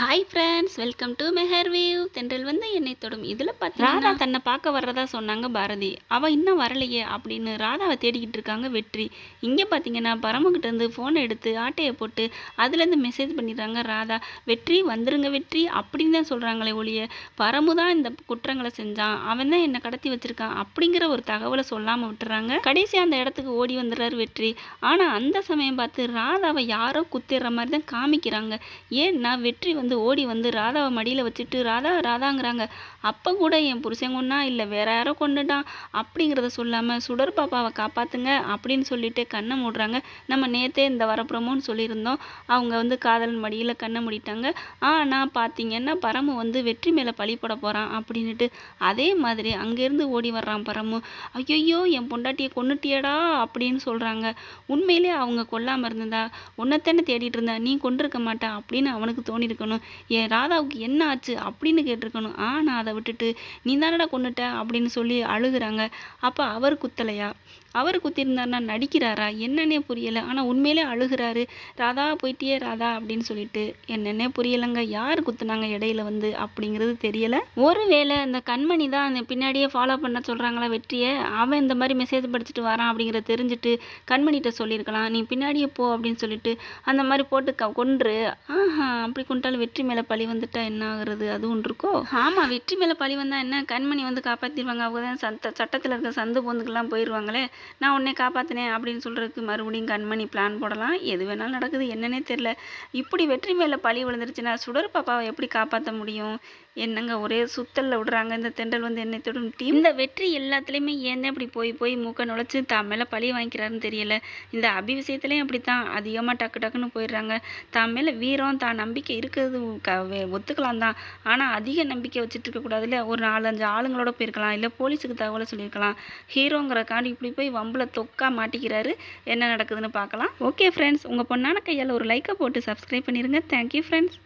hi friends welcome to Meher view தென்றல் வந்து என்னை தொடும் இதில் பார்த்தா ராதா தன்னை பார்க்க வர்றதா சொன்னாங்க பாரதி அவள் இன்னும் வரலையே அப்படின்னு ராதாவை தேடிக்கிட்டு இருக்காங்க வெற்றி இங்கே பார்த்தீங்கன்னா பரமக்கிட்டேருந்து ஃபோனை எடுத்து ஆட்டையை போட்டு அதுலேருந்து மெசேஜ் பண்ணிடுறாங்க ராதா வெற்றி வந்துருங்க வெற்றி அப்படின்னு தான் சொல்கிறாங்களே ஒழிய பரமு தான் இந்த குற்றங்களை செஞ்சான் அவன் தான் என்னை கடத்தி வச்சுருக்கான் அப்படிங்கிற ஒரு தகவலை சொல்லாமல் விட்டுறாங்க கடைசியாக அந்த இடத்துக்கு ஓடி வந்துடுறாரு வெற்றி ஆனால் அந்த சமயம் பார்த்து ராதாவை யாரோ குத்திடுற மாதிரி தான் காமிக்கிறாங்க ஏன்னா வெற்றி வந்து வந்து ஓடி வந்து ராதாவை மடியில் வச்சுட்டு ராதா ராதாங்கிறாங்க அப்போ கூட என் புருஷங்கன்னா இல்லை வேற யாரோ கொண்டுட்டான் அப்படிங்கிறத சொல்லாமல் சுடர் பாப்பாவை காப்பாற்றுங்க அப்படின்னு சொல்லிட்டு கண்ணை மூடுறாங்க நம்ம நேத்தே இந்த வரப்புறமோன்னு சொல்லியிருந்தோம் அவங்க வந்து காதல் மடியில் கண்ணை மூடிட்டாங்க ஆனால் பார்த்தீங்கன்னா பரமு வந்து வெற்றி மேலே பழி போட போகிறான் அப்படின்ட்டு அதே மாதிரி அங்கேருந்து ஓடி வர்றான் பரமு ஐயோ என் பொண்டாட்டியை கொண்டுட்டியடா அப்படின்னு சொல்கிறாங்க உண்மையிலே அவங்க கொல்லாமல் இருந்ததா உன்னத்தேன்னு தேடிட்டு இருந்தா நீ கொண்டிருக்க மாட்டா அப்படின்னு அவனுக்கு தோணிருக்கணும் ஏ ராதாவுக்கு என்ன ஆச்சு அப்படின்னு கேட்டிருக்கணும் ஆ நான் அதை விட்டுட்டு நீ தானடா கொண்டுட்ட அப்படின்னு சொல்லி அழுகிறாங்க அப்போ அவர் குத்தலையா அவர் குத்திருந்தார்னா நடிக்கிறாரா என்னன்னே புரியலை ஆனால் உண்மையிலே அழுகிறாரு ராதா போயிட்டே ராதா அப்படின்னு சொல்லிட்டு என்னன்னே புரியலைங்க யார் குத்துனாங்க இடையில வந்து அப்படிங்கிறது தெரியலை ஒருவேளை அந்த கண்மணி தான் அந்த பின்னாடியே ஃபாலோ பண்ண சொல்கிறாங்களா வெற்றியை அவன் இந்த மாதிரி மெசேஜ் படிச்சுட்டு வரான் அப்படிங்கிறத தெரிஞ்சுட்டு கண்மணிகிட்ட சொல்லியிருக்கலாம் நீ பின்னாடியே போ அப்படின்னு சொல்லிட்டு அந்த மாதிரி போட்டு கொன்று ஆஹா அப்படி கொண்டாலும் வெற்றி மேலே பழி வந்துட்டா என்ன ஆகுறது அது ஒன்று இருக்கோ ஆமாம் வெற்றி மேலே பழி வந்தால் என்ன கண்மணி வந்து காப்பாற்றிடுவாங்க அவங்க தான் சட்ட சட்டத்தில் இருக்க சந்து பொந்துக்கெல்லாம் போயிடுவாங்களே நான் உன்னை காப்பாற்றினேன் அப்படின்னு சொல்கிறதுக்கு மறுபடியும் கண்மணி பிளான் போடலாம் எது வேணாலும் நடக்குது என்னன்னே தெரில இப்படி வெற்றி மேலே பழி விழுந்துருச்சுன்னா சுடர் பாப்பாவை எப்படி காப்பாற்ற முடியும் என்னங்க ஒரே சுத்தலில் விடுறாங்க இந்த தெண்டல் வந்து என்னை தொடும் டீம் இந்த வெற்றி எல்லாத்துலேயுமே ஏன் இப்படி போய் போய் மூக்க நுழைச்சி தான் மேலே பழி வாங்கிக்கிறாருன்னு தெரியல இந்த அபி விஷயத்துலேயும் அப்படி தான் அதிகமாக டக்கு டக்குன்னு போயிடுறாங்க தான் மேலே வீரம் தான் நம்பிக்கை இருக்குது சொல்கிறது க ஒத்துக்கலாம் தான் ஆனால் அதிக நம்பிக்கை வச்சுட்டு இருக்கக்கூடாதுல இல்லை ஒரு நாலஞ்சு ஆளுங்களோட போயிருக்கலாம் இல்லை போலீஸுக்கு தகவலை சொல்லியிருக்கலாம் ஹீரோங்கிறக்காண்டி இப்படி போய் வம்பில் தொக்கா மாட்டிக்கிறாரு என்ன நடக்குதுன்னு பார்க்கலாம் ஓகே ஃப்ரெண்ட்ஸ் உங்கள் பொண்ணான கையால் ஒரு லைக்கை போட்டு சப்ஸ்கிரைப் பண்ணிடுங்க தேங்க்யூ ஃப்ரெண்ட்ஸ்